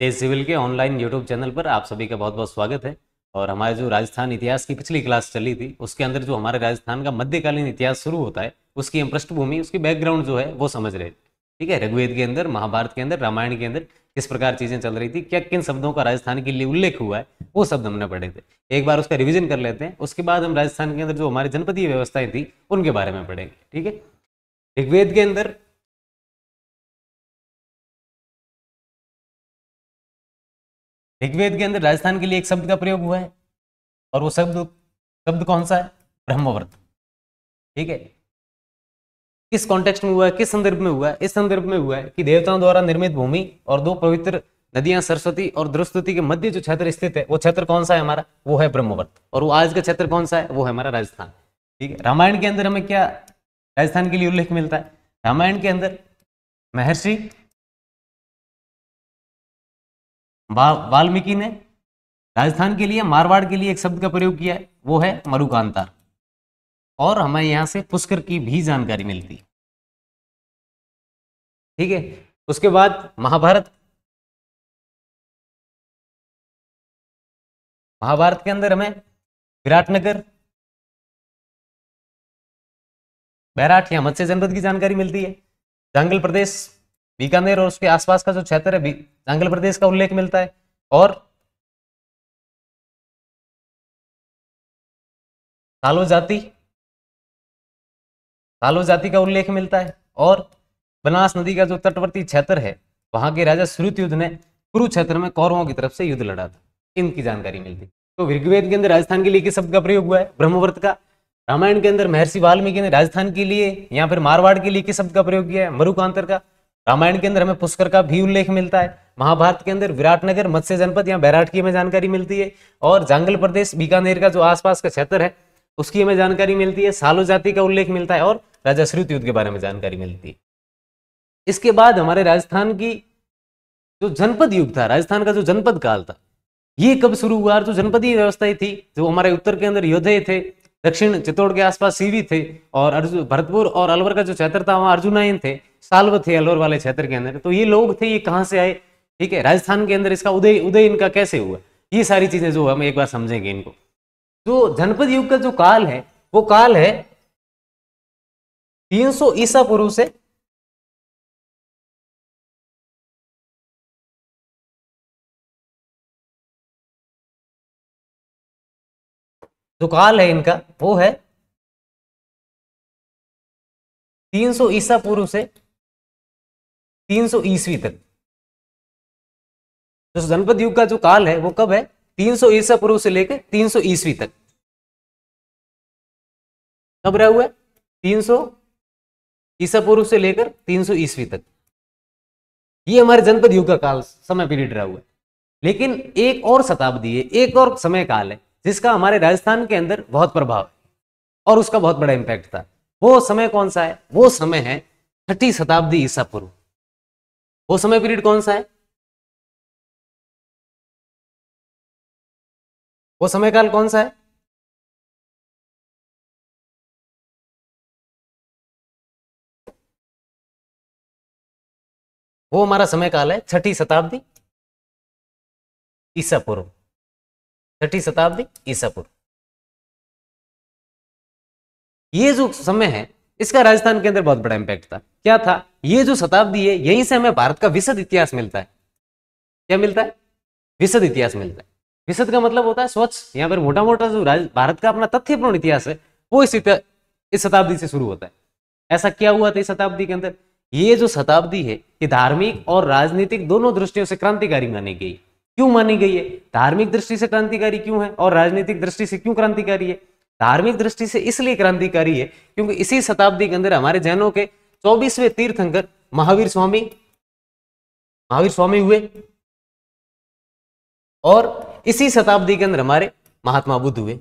तेज civil के online YouTube channel पर आप सभी का बहुत बहुत स्वागत है और हमारे जो राजस्थान इतिहास की पिछली क्लास चली थी उसके अंदर जो हमारे राजस्थान का मध्यकालीन इतिहास शुरू होता है उसकी हम पृष्ठभूमि उसकी बैकग्राउंड जो है वो समझ रहे थे ठीक है ऋग्वेद के अंदर महाभारत के अंदर रामायण के अंदर किस प्रकार चीजें चल रही थी क्या किन शब्दों का राजस्थान के लिए उल्लेख हुआ है वो शब्द हमने पढ़े थे एक बार उसका रिविजन कर लेते हैं उसके बाद हम राजस्थान के अंदर जो हमारी जनपदीय व्यवस्थाएं थी उनके बारे में पढ़ेंगे ठीक है ऋग्वेद के अंदर ऋग्वेद के अंदर राजस्थान के लिए एक शब्द का प्रयोग हुआ है और वो शब्द शब्द कौन सा है ब्रह्मव्रत ठीक है किस कॉन्टेक्स्ट में हुआ है किस संदर्भ में हुआ है इस संदर्भ में हुआ है कि देवताओं द्वारा निर्मित भूमि और दो पवित्र नदियां सरस्वती और द्रुस्तुति के मध्य जो क्षेत्र स्थित है वो क्षेत्र कौन सा है हमारा वो है ब्रह्मवर्त और वो आज का क्षेत्र कौन सा है वो है हमारा राजस्थान ठीक है रामायण के अंदर हमें क्या राजस्थान के लिए उल्लेख मिलता है रामायण के अंदर महर्षि वाल्मीकि ने राजस्थान के लिए मारवाड़ के लिए एक शब्द का प्रयोग किया है वो है मरुकांतार और हमें यहां से पुष्कर की भी जानकारी मिलती ठीक है उसके बाद महाभारत महाभारत के अंदर हमें विराटनगर बैराठ या मत्स्य जनपद की जानकारी मिलती है जंगल प्रदेश बीकानेर और उसके आसपास का जो क्षेत्र है आंध्र प्रदेश का उल्लेख मिलता है और सालो जाति सालो जाति का उल्लेख मिलता है और बनास नदी का जो तटवर्ती क्षेत्र है वहां के राजा श्रुत युद्ध ने कुरुक्षेत्र में कौरवों की तरफ से युद्ध लड़ा था इनकी जानकारी मिलती तो ऋग्वेद के अंदर राजस्थान के लिए किस शब्द का प्रयोग हुआ है ब्रह्मवर्त का रामायण के अंदर महर्षि वाल्मीकि ने राजस्थान के लिए या फिर मारवाड़ के लिए किस शब्द का प्रयोग किया है मरुकांतर का रामायण के अंदर हमें पुष्कर का भी उल्लेख मिलता है महाभारत के अंदर विराटनगर मत्स्य जनपद या बैराट की हमें जानकारी मिलती है और जांगल प्रदेश बीकानेर का जो आसपास का क्षेत्र है उसकी हमें जानकारी मिलती है सालो जाति का उल्लेख मिलता है और राजा श्रुत युद्ध के बारे में जानकारी मिलती है इसके बाद हमारे राजस्थान की जो जनपद युग था राजस्थान का जो जनपद काल था ये कब शुरू हुआ और जो जनपदीय व्यवस्था थी जो हमारे उत्तर के अंदर योद्धे थे दक्षिण चित्तौड़ के आसपास सीवी थे और अर्जुन भरतपुर और अलवर का जो क्षेत्र था वहां अर्जुनायन थे साल्व थे अलोर वाले क्षेत्र के अंदर तो ये लोग थे ये कहाँ से आए ठीक है राजस्थान के अंदर इसका उदय उदय इनका कैसे हुआ ये सारी चीजें जो हम एक बार समझेंगे इनको जो तो जनपद युग का जो काल है वो काल है 300 ईसा पूर्व से 300 जो काल है इनका वो है 300 ईसा पूर्व से तीन सौ ईस्वी तक तो जनपद युग का जो काल है वो कब है तीन सौ ईसा पूर्व से लेकर तीन सौ ईस्वी तक कब रहा हुआ है तीन सौ ईसा पूर्व से लेकर तीन सौ ईस्वी तक ये हमारे जनपद युग का काल समय पीरियड रहा हुआ है लेकिन एक और शताब्दी है एक और समय काल है जिसका हमारे राजस्थान के अंदर बहुत प्रभाव है और उसका बहुत बड़ा इंपैक्ट था वो समय कौन सा है वो समय है छठी शताब्दी ईसा पूर्व वो समय पीरियड कौन सा है वो समय काल कौन सा है वो हमारा समय काल है छठी शताब्दी ईसा पूर्व छठी शताब्दी ईसा पूर्व ये जो समय है इसका राजस्थान के अंदर बहुत बड़ा इंपैक्ट था क्या था ये जो शताब्दी है यहीं से हमें भारत का विशद इतिहास मिलता है क्या मिलता है विशद इतिहास मिलता है विशद का मतलब होता है स्वच्छ यहाँ पर मोटा मोटा जो भारत का अपना तथ्यपूर्ण इतिहास है वो इस इस शताब्दी से शुरू होता है ऐसा क्या हुआ था इस शताब्दी के अंदर ये जो शताब्दी है ये धार्मिक और राजनीतिक दोनों दृष्टियों से क्रांतिकारी मानी गई क्यों मानी गई है धार्मिक दृष्टि से क्रांतिकारी क्यों है और राजनीतिक दृष्टि से क्यों क्रांतिकारी है धार्मिक दृष्टि से इसलिए क्रांतिकारी है क्योंकि इसी शताब्दी के अंदर हमारे जैनों के चौबीसवें तीर्थंकर महावीर स्वामी महावीर स्वामी हुए और इसी शताब्दी के अंदर हमारे महात्मा बुद्ध हुए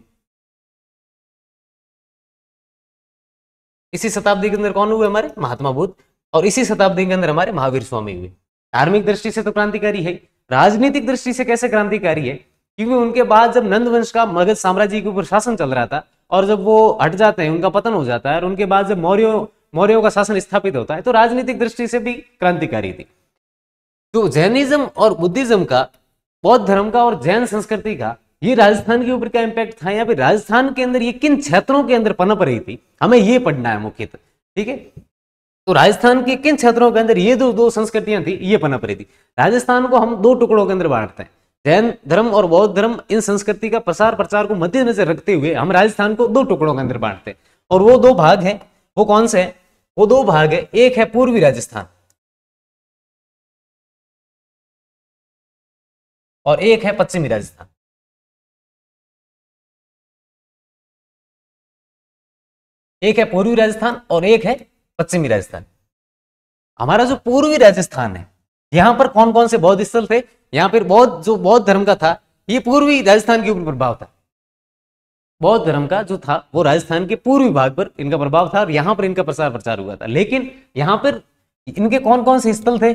इसी शताब्दी के अंदर कौन हुए हमारे महात्मा बुद्ध और इसी शताब्दी के अंदर हमारे महावीर स्वामी हुए धार्मिक दृष्टि से तो क्रांतिकारी है राजनीतिक दृष्टि से कैसे क्रांतिकारी है क्योंकि उनके बाद जब नंदवंश का मगध साम्राज्य के ऊपर शासन चल रहा था और जब वो हट जाते हैं उनका पतन हो जाता है और उनके बाद जब मौर्य मौर्यों का शासन स्थापित होता है तो राजनीतिक दृष्टि से भी क्रांतिकारी थी तो जैनिज्म और बुद्धिज्म का बौद्ध धर्म का और जैन संस्कृति का ये राजस्थान के ऊपर क्या इम्पैक्ट था या फिर राजस्थान के अंदर ये किन क्षेत्रों के अंदर पनप रही थी हमें ये पढ़ना है मुख्यतः ठीक है तो राजस्थान के किन क्षेत्रों के अंदर ये दो दो संस्कृतियां थी ये पनप रही थी राजस्थान को हम दो टुकड़ों के अंदर बांटते हैं जैन धर्म और बौद्ध धर्म इन संस्कृति का प्रसार प्रचार को मध्य रखते हुए हम राजस्थान को दो टुकड़ों के अंदर बांटते हैं और वो दो भाग है वो कौन से है वो दो भाग है एक है पूर्वी राजस्थान और एक है पश्चिमी राजस्थान एक है पूर्वी राजस्थान और एक है पश्चिमी राजस्थान हमारा जो पूर्वी राजस्थान है यहां पर कौन कौन से बौद्ध स्थल थे यहाँ पर बहुत जो बौद्ध धर्म का था ये पूर्वी राजस्थान के ऊपर प्रभाव था बौद्ध धर्म का जो था वो राजस्थान के पूर्वी भाग पर इनका प्रभाव था और यहां पर इनका प्रसार प्रचार हुआ था लेकिन यहाँ पर इनके कौन कौन से स्थल थे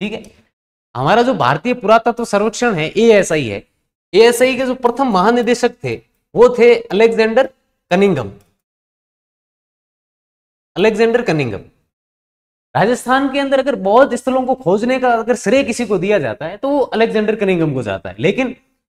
ठीक है हमारा जो भारतीय पुरातत्व सर्वेक्षण है ए एस आई है एएसआई के जो प्रथम महानिदेशक थे वो थे Alexander Cunningham Alexander Cunningham Rajasthan के अंदर अगर बौद्ध स्थलों को खोजने का अगर श्रेय किसी को दिया जाता है तो वो अलेक्जेंडर कनिंगम को जाता है लेकिन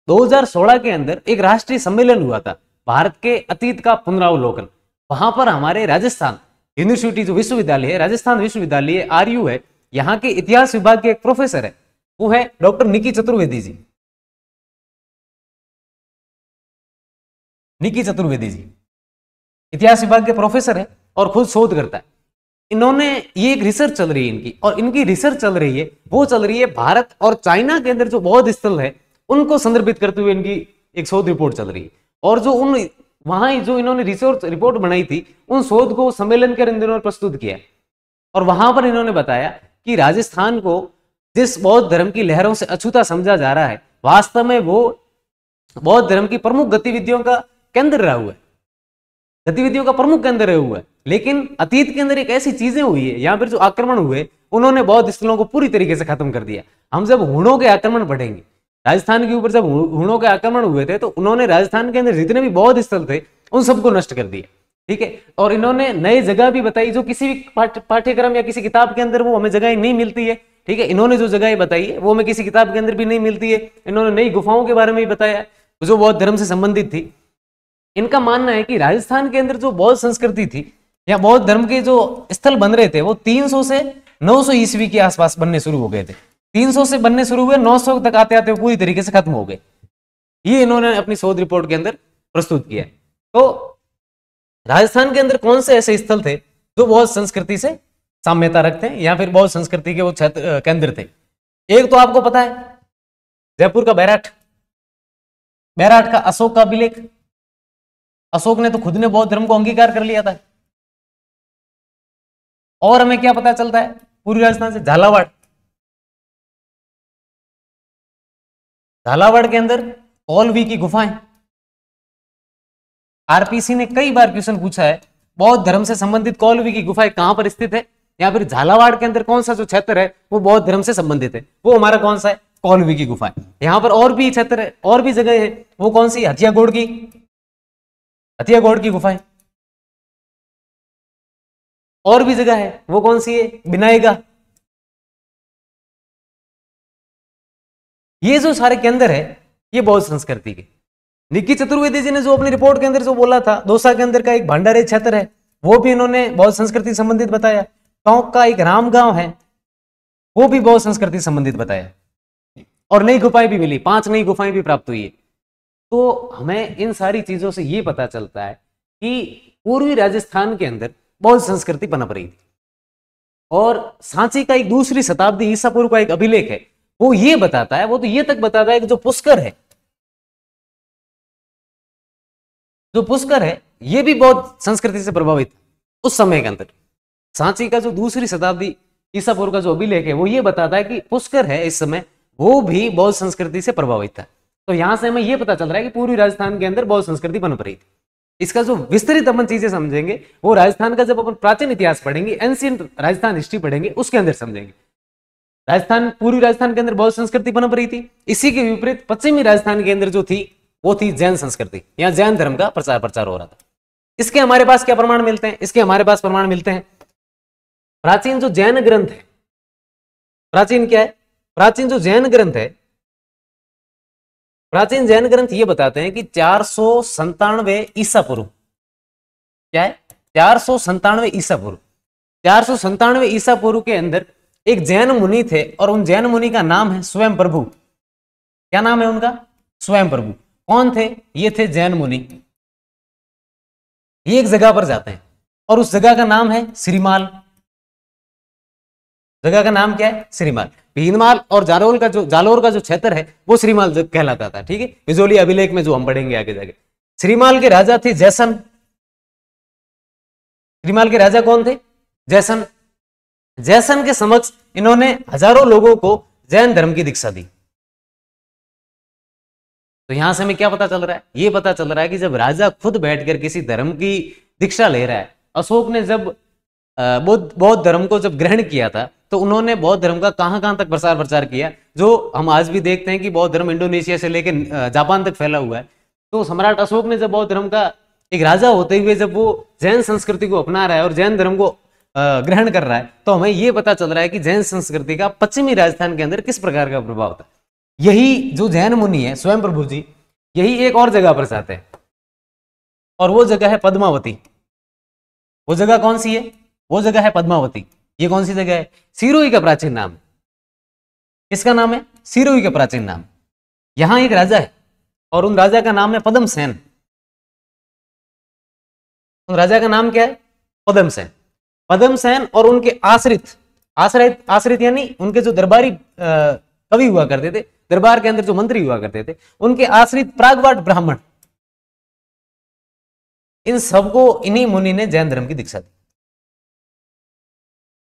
2016 के अंदर एक राष्ट्रीय सम्मेलन हुआ था भारत के अतीत का पुनरावलोकन वहां पर हमारे राजस्थान यूनिवर्सिटी जो विश्वविद्यालय है राजस्थान विश्वविद्यालय आर है यहाँ के इतिहास विभाग के एक प्रोफेसर है वो है डॉक्टर निकी चतुर्वेदी जी निकी चतुर्वेदी जी इतिहास विभाग के प्रोफेसर है और खुद शोध करता है इन्होंने ये एक रिसर्च चल रही है इनकी और इनकी रिसर्च चल रही है वो चल रही है भारत और चाइना के अंदर जो बौद्ध स्थल है उनको संदर्भित करते हुए इनकी एक शोध रिपोर्ट चल रही है और जो उन वहां जो इन्होंने रिसर्च रिपोर्ट बनाई थी उन शोध को सम्मेलन के अंदर इन्होंने प्रस्तुत किया और वहां पर इन्होंने बताया कि राजस्थान को जिस बौद्ध धर्म की लहरों से अछूता समझा जा रहा है वास्तव में वो बौद्ध धर्म की प्रमुख गतिविधियों का केंद्र रहा हुआ है गतिविधियों का प्रमुख केंद्र रहे हुआ है लेकिन अतीत के अंदर एक ऐसी चीजें हुई है यहाँ पर जो आक्रमण हुए उन्होंने बौद्ध स्थलों को पूरी तरीके से खत्म कर दिया हम जब हुणों के आक्रमण पढ़ेंगे राजस्थान के ऊपर जब हुणों के आक्रमण हुए थे तो उन्होंने राजस्थान के अंदर जितने भी बौद्ध स्थल थे उन सबको नष्ट कर दिया ठीक है और इन्होंने नई जगह भी बताई जो किसी भी पाठ्यक्रम या किसी किताब के अंदर वो हमें जगह नहीं मिलती है ठीक है इन्होंने जो जगह बताई है वो हमें किसी किताब के अंदर भी नहीं मिलती है इन्होंने नई गुफाओं के बारे में भी बताया जो बौद्ध धर्म से संबंधित थी इनका मानना है कि राजस्थान के अंदर जो बौद्ध संस्कृति थी या बौद्ध धर्म के जो स्थल बन रहे थे वो 300 से 900 सौ ईस्वी के आसपास बनने शुरू हो गए थे 300 से बनने शुरू हुए 900 तक आते आते पूरी तरीके से खत्म हो गए ये इन्होंने अपनी शोध रिपोर्ट के अंदर प्रस्तुत किया तो राजस्थान के अंदर कौन से ऐसे स्थल थे जो बौद्ध संस्कृति से साम्यता रखते हैं या फिर बौद्ध संस्कृति के वो क्षेत्र केंद्र थे एक तो आपको पता है जयपुर का बैराट बैराट का अशोक का अभिलेख अशोक ने तो खुद ने बौद्ध धर्म को अंगीकार कर लिया था और हमें क्या पता चलता है पूर्वी राजस्थान से झालावाड़ झालावाड़ के अंदर पौलवी की गुफाएं आरपीसी ने कई बार क्वेश्चन पूछा है बौद्ध धर्म से संबंधित कौलवी की गुफाएं कहां पर स्थित है या फिर झालावाड़ के अंदर कौन सा जो क्षेत्र है वो बौद्ध धर्म से संबंधित है वो हमारा कौन सा है कौलवी की गुफा है पर और भी क्षेत्र है और भी जगह है वो कौन सी हथियागोड़ की गौड़ की गुफाएं और भी जगह है वो कौन सी है बिनाएगा ये जो सारे के अंदर है ये बौद्ध संस्कृति के निकी चतुर्वेदी जी ने जो अपनी रिपोर्ट के अंदर जो बोला था दोसा के अंदर का एक भंडारे क्षेत्र है वो भी इन्होंने बौद्ध संस्कृति संबंधित बताया टोंक का एक राम गांव है वो भी बौद्ध संस्कृति संबंधित बताया और नई गुफाएं भी मिली पांच नई गुफाएं भी प्राप्त हुई है तो हमें इन सारी चीजों से ये पता चलता है कि पूर्वी राजस्थान के अंदर बौद्ध संस्कृति पनप रही थी और सांची का एक दूसरी शताब्दी ईसा पूर्व का एक अभिलेख है वो ये बताता है वो तो ये तक बताता है कि जो पुष्कर है जो पुष्कर है ये भी बौद्ध संस्कृति से प्रभावित उस समय के अंदर सांची का जो दूसरी शताब्दी ईसापुर का जो अभिलेख है वो ये बताता है कि पुष्कर है इस समय वो भी बौद्ध संस्कृति से प्रभावित था तो यहां से हमें यह पता चल रहा है कि पूर्वी राजस्थान के अंदर बौद्ध संस्कृति पनप रही थी इसका जो विस्तृत अपन चीजें समझेंगे वो राजस्थान का जब अपन प्राचीन इतिहास पढ़ेंगे एंशियंट राजस्थान हिस्ट्री पढ़ेंगे उसके अंदर समझेंगे राजस्थान पूर्वी राजस्थान के अंदर बहुत संस्कृति पनप रही थी इसी के विपरीत पश्चिमी राजस्थान के अंदर जो थी वो थी जैन संस्कृति यहाँ जैन धर्म का प्रचार प्रचार हो रहा था इसके हमारे पास क्या प्रमाण मिलते हैं इसके हमारे पास प्रमाण मिलते हैं प्राचीन जो जैन ग्रंथ है प्राचीन क्या है प्राचीन जो जैन ग्रंथ है प्राचीन जैन ग्रंथ ये बताते हैं कि चार सौ संतानवे ईसा पूर्व क्या है चार सौ संतानवे ईसा पूर्व चार सौ संतानवे ईसा पूर्व के अंदर एक जैन मुनि थे और उन जैन मुनि का नाम है स्वयं प्रभु क्या नाम है उनका स्वयं प्रभु कौन थे ये थे जैन मुनि ये एक जगह पर जाते हैं और उस जगह का नाम है श्रीमाल जगह का नाम क्या है श्रीमाल भीनमाल और जालोर का जो जालोर का जो क्षेत्र है वो श्रीमाल कहलाता था ठीक है बिजोली अभिलेख में जो हम पढ़ेंगे आगे जाके श्रीमाल के राजा थे जैसन श्रीमाल के राजा कौन थे जैसन जैसन के समक्ष इन्होंने हजारों लोगों को जैन धर्म की दीक्षा दी तो यहां से हमें क्या पता चल रहा है ये पता चल रहा है कि जब राजा खुद बैठकर किसी धर्म की दीक्षा ले रहा है अशोक ने जब बौद्ध धर्म को जब ग्रहण किया था तो उन्होंने बौद्ध धर्म का कहां कहां तक प्रसार प्रचार किया जो हम आज भी देखते हैं कि बौद्ध धर्म इंडोनेशिया से लेकर जापान तक फैला हुआ है तो सम्राट अशोक ने जब बौद्ध धर्म का एक राजा होते हुए जब वो जैन संस्कृति को अपना रहा है और जैन धर्म को ग्रहण कर रहा है तो हमें यह पता चल रहा है कि जैन संस्कृति का पश्चिमी राजस्थान के अंदर किस प्रकार का प्रभाव था यही जो जैन मुनि है स्वयं प्रभु जी यही एक और जगह पर जाते हैं और वो जगह है पद्मावती वो जगह कौन सी है वो जगह है पद्मावती ये कौन सी जगह है सिरोही का प्राचीन नाम इसका किसका नाम है सिरोही का प्राचीन नाम यहां एक राजा है और उन राजा का नाम है पदम सेन उन राजा का नाम क्या है पदम सेन पदम सेन और उनके आश्रित आश्रित आश्रित यानी उनके जो दरबारी कवि हुआ करते थे दरबार के अंदर जो मंत्री हुआ करते थे उनके आश्रित प्रागवाट ब्राह्मण इन सबको इन्हीं मुनि ने जैन धर्म की दीक्षा दी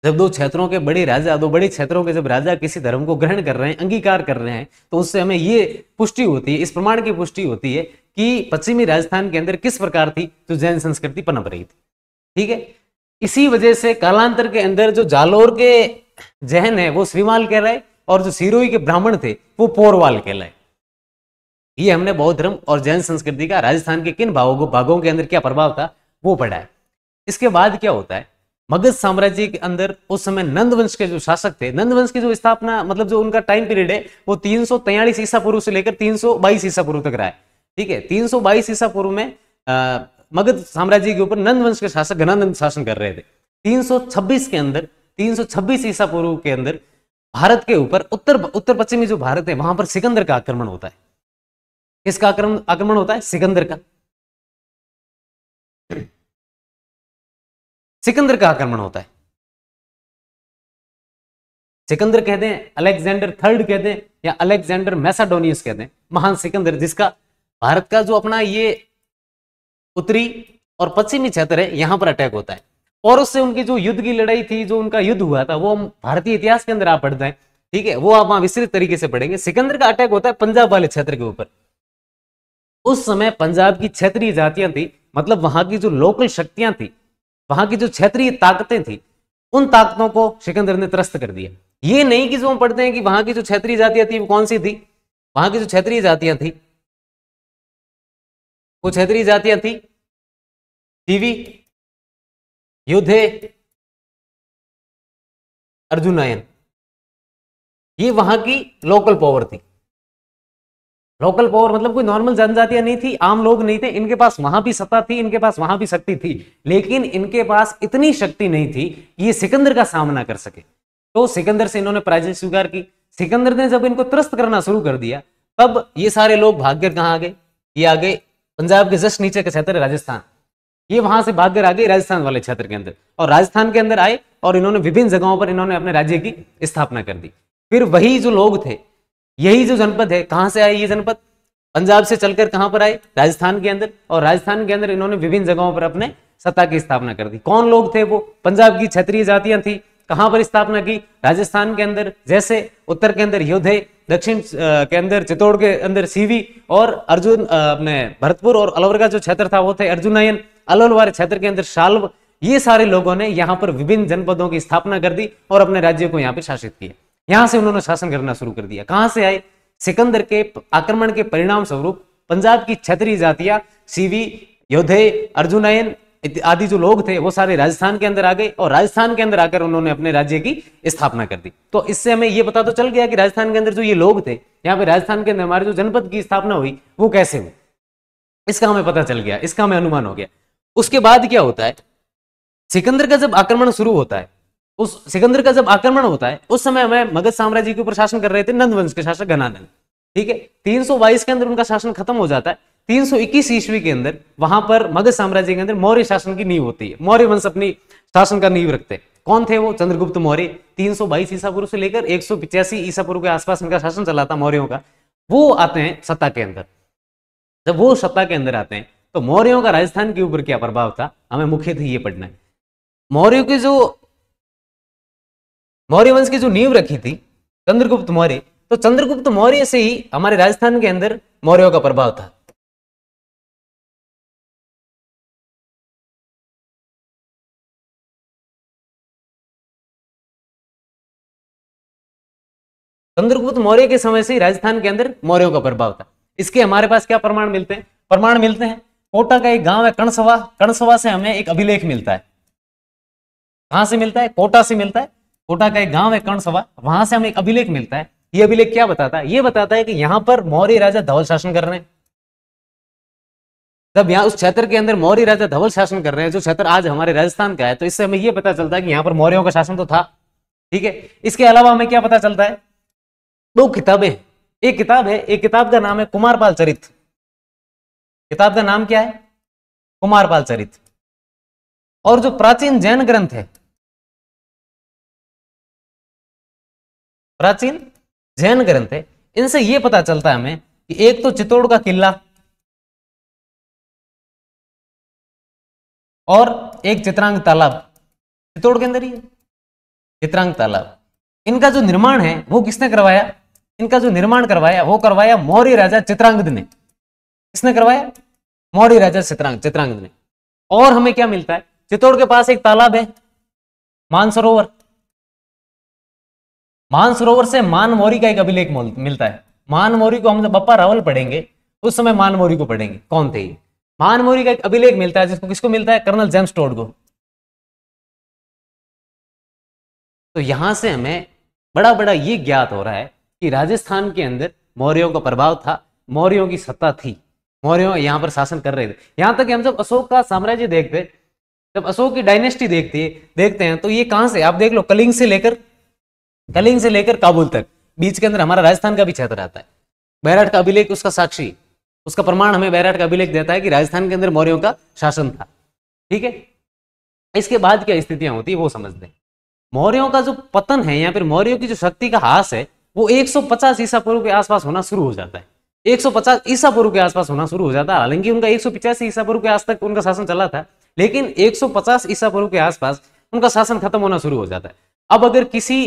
जब दो क्षेत्रों के बड़े राजा दो बड़े क्षेत्रों के जब राजा किसी धर्म को ग्रहण कर रहे हैं अंगीकार कर रहे हैं तो उससे हमें ये पुष्टि होती है इस प्रमाण की पुष्टि होती है कि पश्चिमी राजस्थान के अंदर किस प्रकार थी तो जैन संस्कृति पनप रही थी ठीक है इसी वजह से कालांतर के अंदर जो जालोर के जैन है वो श्रीमाल कहलाए और जो सिरोही के ब्राह्मण थे वो पोरवाल कहलाए ये हमने बौद्ध धर्म और जैन संस्कृति का राजस्थान के किन भागों भागों के अंदर क्या प्रभाव था वो पढ़ा है इसके बाद क्या होता है मगध साम्राज्य के अंदर उस समय नंद वंश के जो शासक थे नंद वंश की जो स्थापना मतलब जो उनका टाइम पीरियड है वो तीन सौ तैयलीस ईसा पूर्व से लेकर तीन सौ बाईस ईसा पूर्व तक रहा है ठीक है तीन सौ बाईस ईसा पूर्व में आ, मगध साम्राज्य के ऊपर नंद वंश के शासक घनानंद शासन कर रहे थे तीन सौ छब्बीस के अंदर तीन सौ छब्बीस ईसा पूर्व के अंदर भारत के ऊपर उत्तर उत्तर पश्चिमी जो भारत है वहां पर सिकंदर का आक्रमण होता है किसका आक्रमण आक्रमण होता है सिकंदर का सिकंदर का आक्रमण होता है सिकंदर कह दें अलेक्जेंडर थर्ड कह दें या अलेक्जेंडर मैसाडोनियस कह दें महान सिकंदर जिसका भारत का जो अपना ये उत्तरी और पश्चिमी क्षेत्र है यहां पर अटैक होता है और उससे उनकी जो युद्ध की लड़ाई थी जो उनका युद्ध हुआ था वो हम भारतीय इतिहास के अंदर आप पढ़ते हैं ठीक है वो आप वहां विस्तृत तरीके से पढ़ेंगे सिकंदर का अटैक होता है पंजाब वाले क्षेत्र के ऊपर उस समय पंजाब की क्षेत्रीय जातियां थी मतलब वहां की जो लोकल शक्तियां थी वहां की जो क्षेत्रीय ताकतें थी उन ताकतों को सिकंदर ने त्रस्त कर दिया ये नहीं कि जो हम पढ़ते हैं कि वहां की जो क्षेत्रीय जातियां थी वो कौन सी थी वहां की जो क्षेत्रीय जातियां थी वो क्षेत्रीय जातियां थी टीवी युद्धे अर्जुनायन ये वहां की लोकल पावर थी लोकल पावर मतलब कोई नॉर्मल जनजातियां नहीं थी आम लोग नहीं थे इनके पास वहां भी सत्ता थी इनके पास वहां भी शक्ति थी लेकिन इनके पास इतनी शक्ति नहीं थी ये सिकंदर का सामना कर सके तो सिकंदर से इन्होंने पराजय स्वीकार की सिकंदर ने जब इनको त्रस्त करना शुरू कर दिया तब ये सारे लोग भाग्यर कहाँ आ गए ये आ गए पंजाब के जस्ट नीचे का क्षेत्र राजस्थान ये वहां से भाग्यर आ गए राजस्थान वाले क्षेत्र के अंदर और राजस्थान के अंदर आए और इन्होंने विभिन्न जगहों पर इन्होंने अपने राज्य की स्थापना कर दी फिर वही जो लोग थे यही जो जनपद है कहां से आए ये जनपद पंजाब से चलकर कहां पर आए राजस्थान के अंदर और राजस्थान के अंदर इन्होंने विभिन्न जगहों पर अपने सत्ता की स्थापना कर दी कौन लोग थे वो पंजाब की क्षत्रिय जातियां थी कहां पर स्थापना की राजस्थान के अंदर जैसे उत्तर के अंदर योधे दक्षिण के अंदर चित्तौड़ के अंदर सीवी और अर्जुन अपने भरतपुर और अलवर का जो क्षेत्र था वो थे अर्जुनायन अलवर क्षेत्र के अंदर शाल्व ये सारे लोगों ने यहाँ पर विभिन्न जनपदों की स्थापना कर दी और अपने राज्यों को यहाँ पर शासित किया यहां से उन्होंने शासन करना शुरू कर दिया कहां से आए सिकंदर के आक्रमण के परिणाम स्वरूप पंजाब की छतरी जातिया सीवी योद्धे अर्जुनयन आदि जो लोग थे वो सारे राजस्थान के अंदर आ गए और राजस्थान के अंदर आकर उन्होंने अपने राज्य की स्थापना कर दी तो इससे हमें ये पता तो चल गया कि राजस्थान के अंदर जो ये लोग थे यहाँ पे राजस्थान के अंदर हमारे जो जनपद की स्थापना हुई वो कैसे हुई इसका हमें पता चल गया इसका हमें अनुमान हो गया उसके बाद क्या होता है सिकंदर का जब आक्रमण शुरू होता है उस सिकंदर का जब आक्रमण होता है उस समय हमें मगध साम्राज्य के ऊपर शासन कर रहे थे नंद वंश के शासक घनानंद ठीक है 322 के अंदर उनका शासन खत्म हो जाता है 321 ईस्वी के अंदर वहां पर मगध साम्राज्य के अंदर मौर्य शासन की नींव होती है मौर्य वंश अपनी शासन का नींव रखते हैं कौन थे वो चंद्रगुप्त मौर्य 322 ईसा पूर्व से लेकर एक सौ ईसा पूर्व के आसपास उनका शासन चला था मौर्यों का वो आते हैं सत्ता के अंदर जब वो सत्ता के अंदर आते हैं तो मौर्यों का राजस्थान के ऊपर क्या प्रभाव था हमें मुख्य थे ये पढ़ना है मौर्यों के जो मौर्य वंश की जो नींव रखी थी चंद्रगुप्त मौर्य तो चंद्रगुप्त मौर्य से ही हमारे राजस्थान के अंदर मौर्यों का प्रभाव था चंद्रगुप्त मौर्य के समय से ही राजस्थान के अंदर मौर्यों का प्रभाव था इसके हमारे पास क्या प्रमाण मिलते हैं प्रमाण मिलते हैं कोटा का एक गांव है कणसवा कणसवा से हमें एक अभिलेख मिलता है कहां से मिलता है कोटा से मिलता है कोटा का एक गांव है कर्णसभा वहां से हमें एक अभिलेख मिलता है ये अभिलेख क्या बताता है ये बताता है कि यहां पर मौर्य राजा धवल शासन कर रहे हैं जब यहाँ उस क्षेत्र के अंदर मौर्य राजा धवल शासन कर रहे हैं जो क्षेत्र आज हमारे राजस्थान का है तो इससे हमें यह पता चलता है कि यहाँ पर मौर्यों का शासन तो था ठीक है इसके अलावा हमें क्या पता चलता है दो किताबें एक किताब है एक किताब का नाम है कुमारपाल चरित किताब का नाम क्या है कुमारपाल चरित और जो प्राचीन जैन ग्रंथ है प्राचीन जैन ग्रंथ है इनसे यह पता चलता है हमें कि एक तो चित्तौड़ का किला और एक चित्रांग तालाब चित्तौड़ के अंदर ही चित्रांग तालाब इनका जो निर्माण है वो किसने करवाया इनका जो निर्माण करवाया वो करवाया मौर्य राजा चित्रांगद ने किसने करवाया मौर्य राजा चित्रांग चित्रांगद ने और हमें क्या मिलता है चित्तौड़ के पास एक तालाब है मानसरोवर मानसरोवर से मानमोरी का एक अभिलेख मिलता है मानमोरी को हम जब बप्पा रावल पढ़ेंगे उस समय मानमोरी को पढ़ेंगे कौन थे ये का एक अभिलेख मिलता है जिसको किसको मिलता है कर्नल जेम्स टोड को तो यहां से हमें बड़ा बड़ा ये ज्ञात हो रहा है कि राजस्थान के अंदर मौर्यों का प्रभाव था मौर्यों की सत्ता थी मौर्यों यहां पर शासन कर रहे थे यहां तक हम जब अशोक का साम्राज्य देखते जब अशोक की डायनेस्टी देखते देखते हैं तो ये कहां से आप देख लो कलिंग से लेकर कलिंग से लेकर काबुल तक बीच के अंदर हमारा राजस्थान का भी क्षेत्र आता है बैराट का अभिलेख उसका साक्षी उसका प्रमाण हमें बैराट का अभिलेख देता है कि राजस्थान के अंदर मौर्यों का शासन था ठीक है इसके बाद क्या स्थितियां होती है वो समझते हैं मौर्यों का जो पतन है या फिर मौर्यों की जो शक्ति का हास है वो 150 ईसा पूर्व के आसपास होना शुरू हो जाता है 150 ईसा पूर्व के आसपास होना शुरू हो जाता है हालांकि उनका एक ईसा पूर्व के आज तक उनका शासन चला था लेकिन 150 ईसा पूर्व के आसपास उनका शासन खत्म होना शुरू हो जाता है अब अगर किसी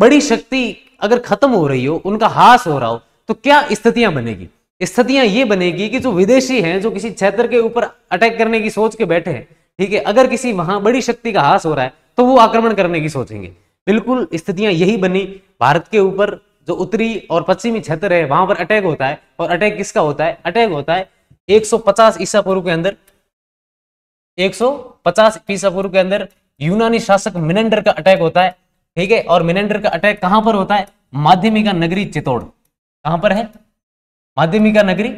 बड़ी शक्ति अगर खत्म हो रही हो उनका हास हो रहा हो तो क्या स्थितियां बनेगी स्थितियां ये बनेगी कि जो विदेशी हैं जो किसी क्षेत्र के ऊपर अटैक करने की सोच के बैठे हैं ठीक है अगर किसी वहां बड़ी शक्ति का हास हो रहा है तो वो आक्रमण करने की सोचेंगे बिल्कुल स्थितियां यही बनी भारत के ऊपर जो उत्तरी और पश्चिमी क्षेत्र है वहां पर अटैक होता है और अटैक किसका होता है अटैक होता है 150 ईसा पूर्व के अंदर 150 ईसा पूर्व के अंदर यूनानी शासक मिनेंडर का अटैक होता है ठीक है और मिनेंडर का अटैक कहां पर होता है माध्यमिका नगरी चित्तौड़ कहां पर है माध्यमिका नगरी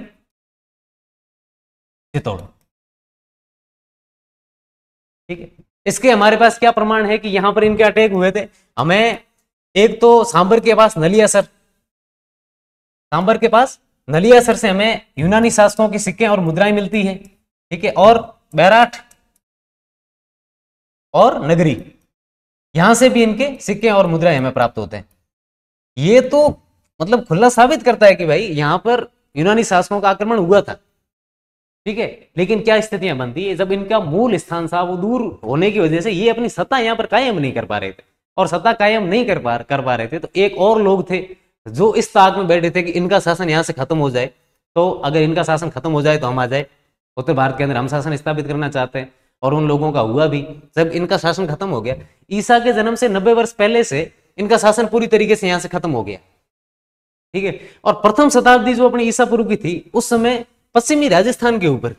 चित्तौड़ ठीक है इसके हमारे पास क्या प्रमाण है कि यहां पर इनके अटैक हुए थे हमें एक तो सांबर के पास नलिया सर सांबर के पास नलिया सर से हमें यूनानी शास्त्रों के सिक्के और मुद्राएं मिलती है ठीक है और बैराठ और नगरी यहां से भी इनके सिक्के और मुद्राएं हमें प्राप्त होते हैं ये तो मतलब खुला साबित करता है कि भाई यहां पर यूनानी शासकों का आक्रमण हुआ था ठीक है लेकिन क्या स्थितियां बनती है जब इनका मूल स्थान था वो दूर होने की वजह से ये अपनी सत्ता यहाँ पर कायम नहीं कर पा रहे थे और सत्ता कायम नहीं कर पा कर पा रहे थे तो एक और लोग थे जो इस ताक में बैठे थे कि इनका शासन यहाँ से खत्म हो जाए तो अगर इनका शासन खत्म हो जाए तो हम आ जाए उत्तर भारत के अंदर हम शासन स्थापित करना चाहते हैं और उन लोगों का हुआ भी जब इनका शासन खत्म हो गया ईसा के जन्म से नब्बे वर्ष पहले से इनका शासन पूरी तरीके से यहां से खत्म हो गया ठीक है और प्रथम शताब्दी जो अपनी ईसा पूर्व की थी उस समय पश्चिमी राजस्थान के ऊपर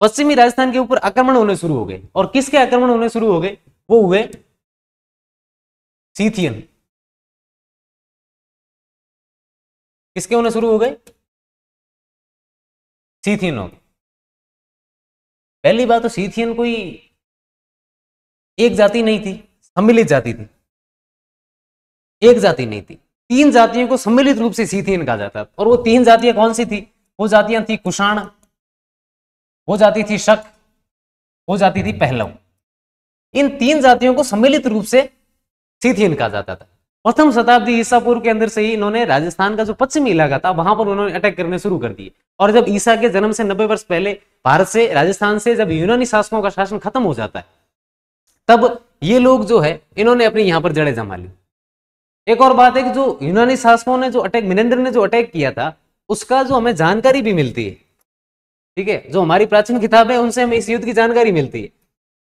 पश्चिमी राजस्थान के ऊपर आक्रमण होने शुरू हो गए और किसके आक्रमण होने शुरू हो गए वो हुए सीथियन किसके होने शुरू हो गए हो गए पहली बात तो सीथियन कोई एक जाति नहीं थी सम्मिलित जाति थी एक जाति नहीं थी तीन जातियों को सम्मिलित रूप से सीथियन कहा जाता था और वो तीन जातियां कौन सी थी वो जातियां थी कुषाण वो जाति थी शक वो जाति थी पहलव इन तीन जातियों को सम्मिलित रूप से सीथियन कहा जाता था प्रथम शताब्दी ईसा पूर्व के अंदर से ही इन्होंने राजस्थान का जो पश्चिमी इलाका था वहां पर उन्होंने अटैक करने शुरू कर दिए और जब ईसा के जन्म से नब्बे वर्ष पहले भारत से राजस्थान से जब यूनानी शासकों का शासन खत्म हो जाता है तब ये लोग जो है इन्होंने अपनी यहाँ पर जड़े जमा ली एक और बात है कि जो यूनानी शासकों ने जो अटैक मिनेन्द्र ने जो अटैक किया था उसका जो हमें जानकारी भी मिलती है ठीक है जो हमारी प्राचीन किताब है उनसे हमें इस युद्ध की जानकारी मिलती है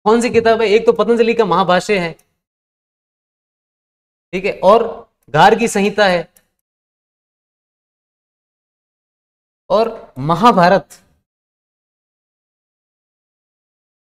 कौन सी किताब है एक तो पतंजलि का महाभाष्य है ठीक है और गार की संहिता है और महाभारत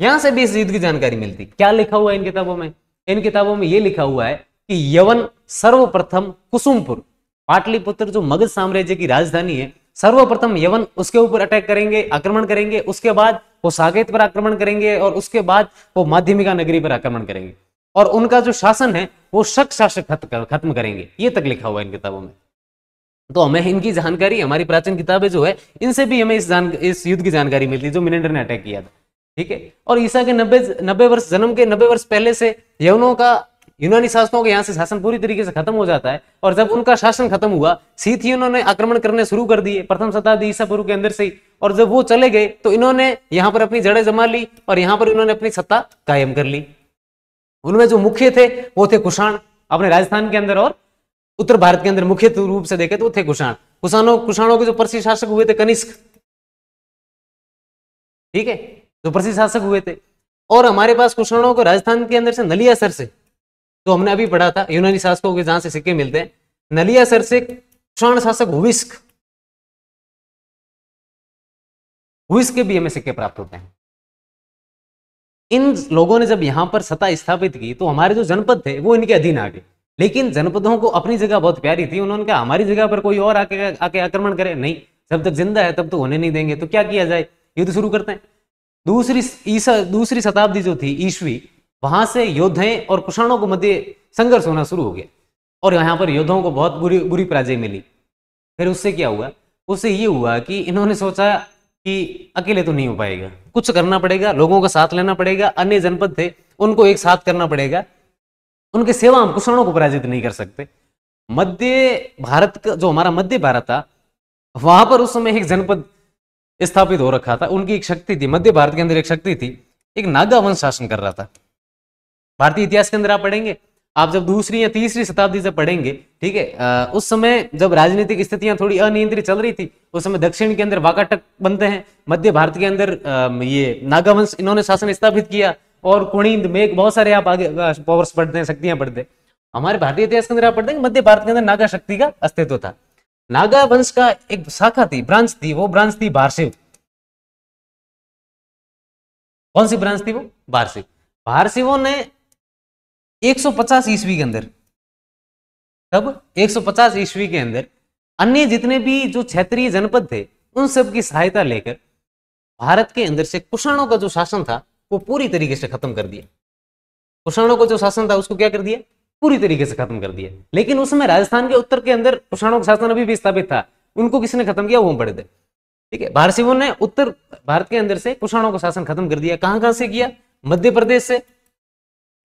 यहां से भी इस युद्ध की जानकारी मिलती क्या लिखा हुआ है इन किताबों में इन किताबों में यह लिखा हुआ है कि यवन सर्वप्रथम कुसुमपुर पाटलिपुत्र जो मगध साम्राज्य की राजधानी है सर्वप्रथम यवन उसके ऊपर अटैक करेंगे आक्रमण करेंगे उसके बाद वो सागेत पर आक्रमण करेंगे और उसके बाद वो माध्यमिका नगरी पर आक्रमण करेंगे और उनका जो शासन है वो शक शासक खत्म करेंगे ये तक लिखा हुआ है इन किताबों में तो हमें इनकी जानकारी हमारी प्राचीन किताबें जो है इनसे भी हमें इस जान इस युद्ध की जानकारी मिलती है जो मिनेंडर ने अटैक किया था ठीक है और ईसा के नब्बे नब्बे वर्ष जन्म के नब्बे वर्ष पहले से यवनों का यूनानी शासकों के यहाँ से शासन पूरी तरीके से खत्म हो जाता है और जब उनका शासन खत्म हुआ सीथी उन्होंने आक्रमण करने शुरू कर दिए प्रथम शताब्दी ईसा पूर्व के अंदर से ही और जब वो चले गए तो इन्होंने यहाँ पर अपनी जड़ें जमा ली और यहाँ पर इन्होंने अपनी सत्ता कायम कर ली उनमें जो मुख्य थे वो थे कुषाण अपने राजस्थान के अंदर और उत्तर भारत के अंदर मुख्य रूप से देखे तो थे कुषाण कुषाणों कुषाणों के जो प्रसिद्ध शासक हुए थे कनिष्क ठीक है जो प्रसिद्ध शासक हुए थे और हमारे पास कुषाणों को राजस्थान के अंदर से नलिया सर से तो हमने अभी पढ़ा था यूनानी शासकों के जहां से सिक्के मिलते हैं नलिया सर से कुषाण शासक हुविस्क हुविस्क के भी हमें सिक्के प्राप्त होते हैं इन लोगों ने जब यहाँ पर सत्ता स्थापित की तो हमारे जो जनपद थे वो इनके अधीन आ गए लेकिन जनपदों को अपनी जगह बहुत प्यारी थी उन्होंने कहा हमारी जगह पर कोई और आके आके आक्रमण करे नहीं जब तक जिंदा है तब तो होने नहीं देंगे तो क्या किया जाए युद्ध तो शुरू करते हैं दूसरी ईसा दूसरी शताब्दी जो थी ईस्वी वहां से योद्धाएं और कुषाणों को मध्य संघर्ष होना शुरू हो गया और यहाँ पर योद्धाओं को बहुत बुरी बुरी पराजय मिली फिर उससे क्या हुआ उससे ये हुआ कि इन्होंने सोचा कि अकेले तो नहीं हो पाएगा कुछ करना पड़ेगा लोगों का साथ लेना पड़ेगा अन्य जनपद थे उनको एक साथ करना पड़ेगा उनके सेवा हम कुषणों को पराजित नहीं कर सकते मध्य भारत का जो हमारा मध्य भारत था वहां पर उस समय एक जनपद स्थापित हो रखा था उनकी एक शक्ति थी मध्य भारत के अंदर एक शक्ति थी एक नागा वंश शासन कर रहा था भारतीय इतिहास के अंदर आप पढ़ेंगे आप जब दूसरी या तीसरी शताब्दी से पढ़ेंगे ठीक है उस समय जब राजनीतिक स्थितियां थोड़ी अनियंत्रित चल रही थी उस समय दक्षिण के अंदर वाकाटक बनते हैं मध्य भारत के अंदर ये नागावंश इन्होंने शासन स्थापित किया और कुणिंद मेघ बहुत सारे आप आगे पावर्स पढ़ते हैं शक्तियां पढ़ते हैं हमारे भारतीय इतिहास के अंदर आप पढ़ते हैं मध्य भारत के अंदर नागा शक्ति का अस्तित्व था नागा वंश का एक शाखा थी ब्रांच थी वो ब्रांच थी भारसिव कौन सी ब्रांच थी वो भारसिव भारसिवों ने 150 ईस्वी के अंदर तब 150 ईस्वी के अंदर अन्य जितने भी जो क्षेत्रीय जनपद थे उन सब की सहायता लेकर भारत के अंदर से कुषाणों का जो शासन था वो पूरी तरीके से खत्म कर दिया कुषाणों का जो शासन था उसको क्या कर दिया पूरी तरीके से खत्म कर दिया लेकिन उसमें राजस्थान के उत्तर के अंदर कुषाणों का शासन अभी भी स्थापित था उनको किसने खत्म किया वो पड़े थे ठीक है भारसिवों ने उत्तर भारत के अंदर से कुषाणों का शासन खत्म कर दिया कहां कहां से किया मध्य प्रदेश से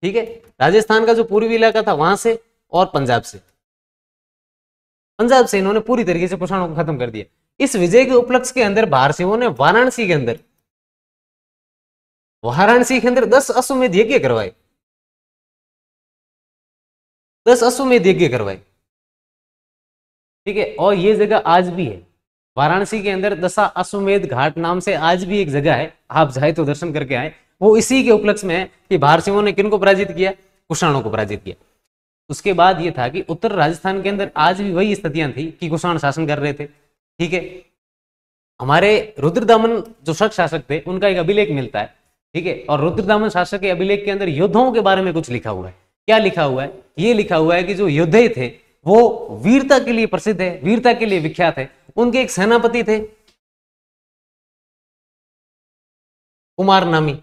ठीक है राजस्थान का जो पूर्वी इलाका था वहां से और पंजाब से पंजाब से इन्होंने पूरी तरीके से कुषाणों को खत्म कर दिया इस विजय के उपलक्ष्य के अंदर भारसियों ने वाराणसी के अंदर वाराणसी के अंदर दस अश्वमेध यज्ञ करवाए दस अश्वमेध यज्ञ करवाए ठीक है और ये जगह आज भी है वाराणसी के अंदर दशा अश्वमेध घाट नाम से आज भी एक जगह है आप जाए तो दर्शन करके आए वो इसी के उपलक्ष्य में है कि भारसियों ने किन को पराजित किया कुषाणों को पराजित किया उसके बाद ये था कि उत्तर राजस्थान के अंदर आज भी वही स्थितियां थी कि कुषाण शासन कर रहे थे ठीक है हमारे रुद्रदामन जो शक शासक थे उनका एक अभिलेख मिलता है ठीक है और रुद्रदामन शासक के अभिलेख के अंदर योद्धाओं के बारे में कुछ लिखा हुआ है क्या लिखा हुआ है ये लिखा हुआ है कि जो योद्धे थे वो वीरता के लिए प्रसिद्ध है वीरता के लिए विख्यात है उनके एक सेनापति थे कुमार नामी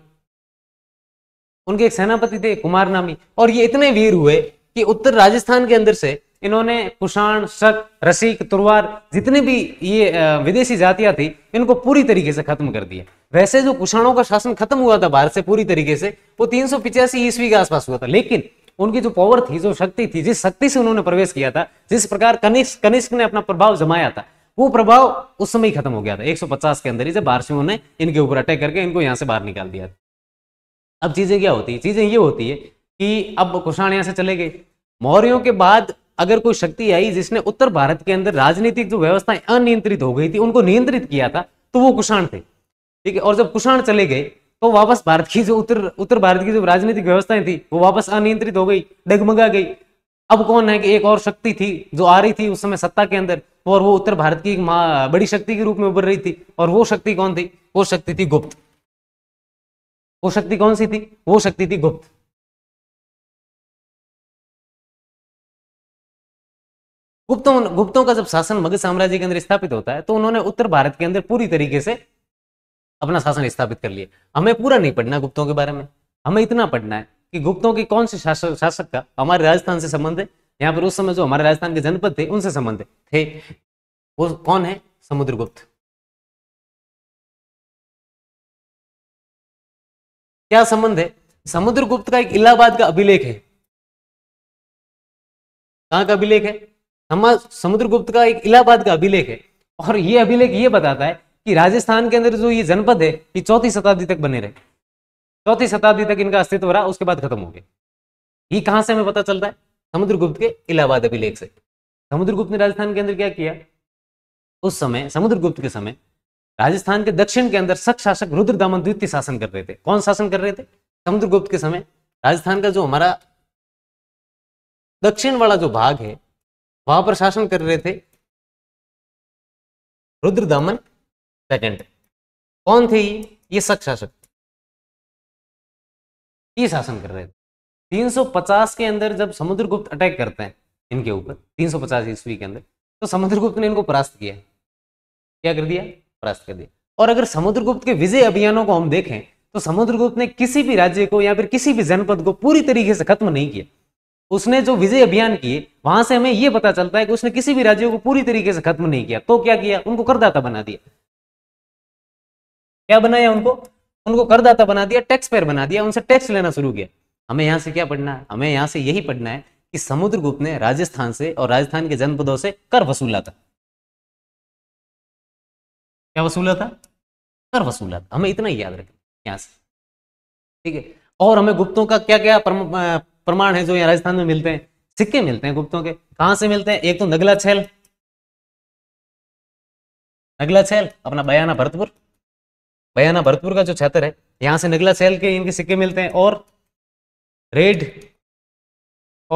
उनके एक सेनापति थे कुमार नामी और ये इतने वीर हुए कि उत्तर राजस्थान के अंदर से इन्होंने कुषाण शक रसिक तुरवार जितने भी ये विदेशी जातियां थी इनको पूरी तरीके से खत्म कर दिया वैसे जो कुषाणों का शासन खत्म हुआ था भारत से पूरी तरीके से वो तीन ईस्वी के आसपास हुआ था लेकिन उनकी जो पावर थी जो शक्ति थी जिस शक्ति से उन्होंने प्रवेश किया था जिस प्रकार कनिष्क कनिष्क ने अपना प्रभाव जमाया था वो प्रभाव उस समय ही खत्म हो गया था 150 के अंदर ही जब बारसियों ने इनके ऊपर अटैक करके इनको यहाँ से बाहर निकाल दिया अब चीजें क्या होती है चीजें ये होती है कि अब कुषाण यहाँ से चले गए मौर्यों के बाद अगर कोई शक्ति आई जिसने उत्तर भारत के अंदर राजनीतिक जो व्यवस्थाएं अनियंत्रित हो गई थी उनको नियंत्रित किया था तो वो कुषाण थे ठीक है और जब कुषाण चले गए तो वापस भारत की जो उत्तर उत्तर भारत की जो राजनीतिक व्यवस्थाएं थी वो वापस अनियंत्रित हो गई डगमगा गई अब कौन है कि एक और शक्ति थी जो आ रही थी उस समय सत्ता के अंदर और वो उत्तर भारत की एक बड़ी शक्ति के रूप में उभर रही थी और वो शक्ति कौन थी वो शक्ति थी गुप्त वो शक्ति कौन सी थी वो शक्ति थी गुप्त गुप्तों गुप्तों का जब शासन मगध साम्राज्य के अंदर स्थापित होता है तो उन्होंने उत्तर भारत के अंदर पूरी तरीके से अपना शासन स्थापित कर लिए हमें पूरा नहीं पढ़ना गुप्तों के बारे में हमें इतना पढ़ना है कि गुप्तों की कौन से शासक शासक का हमारे राजस्थान से संबंध है यहाँ पर उस समय जो हमारे राजस्थान के जनपद थे उनसे संबंध थे वो कौन है समुद्रगुप्त क्या संबंध है समुद्रगुप्त का एक इलाहाबाद का अभिलेख है कहां का अभिलेख है समुद्रगुप्त का एक इलाहाबाद का अभिलेख है और ये अभिलेख ये बताता है कि राजस्थान के अंदर जो ये जनपद है ये चौथी शताब्दी तक बने रहे चौथी शताब्दी तक इनका अस्तित्व रहा उसके बाद खत्म हो गए ये कहां से हमें पता चलता है समुद्रगुप्त के इलाहाबाद अभिलेख से समुद्रगुप्त ने राजस्थान के अंदर क्या किया उस समय समुद्रगुप्त के समय राजस्थान के दक्षिण के अंदर सख शासक रुद्र दामन द्वितीय शासन कर रहे थे कौन शासन कर रहे थे समुद्रगुप्त के समय राजस्थान का जो हमारा दक्षिण वाला जो भाग है वहां पर शासन कर रहे थे रुद्र दामन सेकंड कौन थे ये सख्त शासक ये शासन कर रहे थे 350 के अंदर जब समुद्रगुप्त अटैक करते हैं इनके ऊपर 350 ईस्वी के अंदर तो समुद्रगुप्त ने इनको परास्त किया क्या कर दिया परास्त कर दिया और अगर समुद्रगुप्त के विजय अभियानों को हम देखें तो समुद्रगुप्त ने किसी भी राज्य को या फिर किसी भी जनपद को पूरी तरीके से खत्म नहीं किया उसने जो विजय अभियान किए वहां से हमें यह पता चलता है कि उसने किसी भी राज्य को पूरी तरीके से खत्म नहीं किया तो क्या किया उनको करदाता बना दिया क्या बनाया उनको उनको करदाता बना दिया टैक्स पेयर बना दिया उनसे टैक्स लेना शुरू किया हमें यहाँ से क्या पढ़ना है हमें यहाँ से यही पढ़ना है कि समुद्रगुप्त ने राजस्थान से और राजस्थान के जनपदों से कर वसूला था क्या वसूला था कर वसूला था हमें इतना ही याद रखना यहाँ से ठीक है और हमें गुप्तों का क्या क्या प्रमाण है जो यहाँ राजस्थान में मिलते हैं सिक्के मिलते हैं गुप्तों के कहां से मिलते हैं एक तो नगला छैल नगला छैल अपना बयाना भरतपुर बयाना भरतपुर का जो छात्र है यहां से नगला सेल के इनके सिक्के मिलते हैं और रेड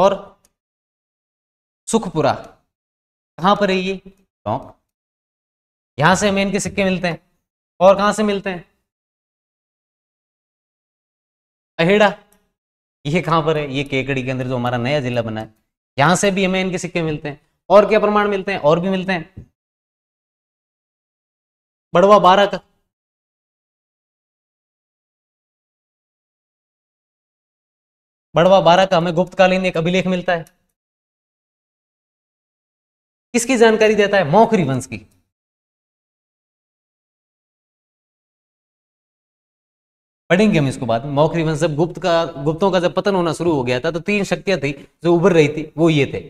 और सुखपुरा कहां पर है ये टोंक यहां से हमें इनके सिक्के मिलते हैं और कहां से मिलते हैं अहेड़ा ये कहां पर है ये केकड़ी के अंदर जो हमारा नया जिला बना है यहां से भी हमें इनके सिक्के मिलते हैं और क्या प्रमाण मिलते हैं और भी मिलते हैं बड़वा बारह का बड़वा बारह का हमें गुप्तकालीन एक अभिलेख मिलता है किसकी जानकारी देता है मौखरी वंश की पढ़ेंगे हम इसको बाद में मौखरी वंश जब गुप्त का गुप्तों का जब पतन होना शुरू हो गया था तो तीन शक्तियां थी जो उभर रही थी वो ये थे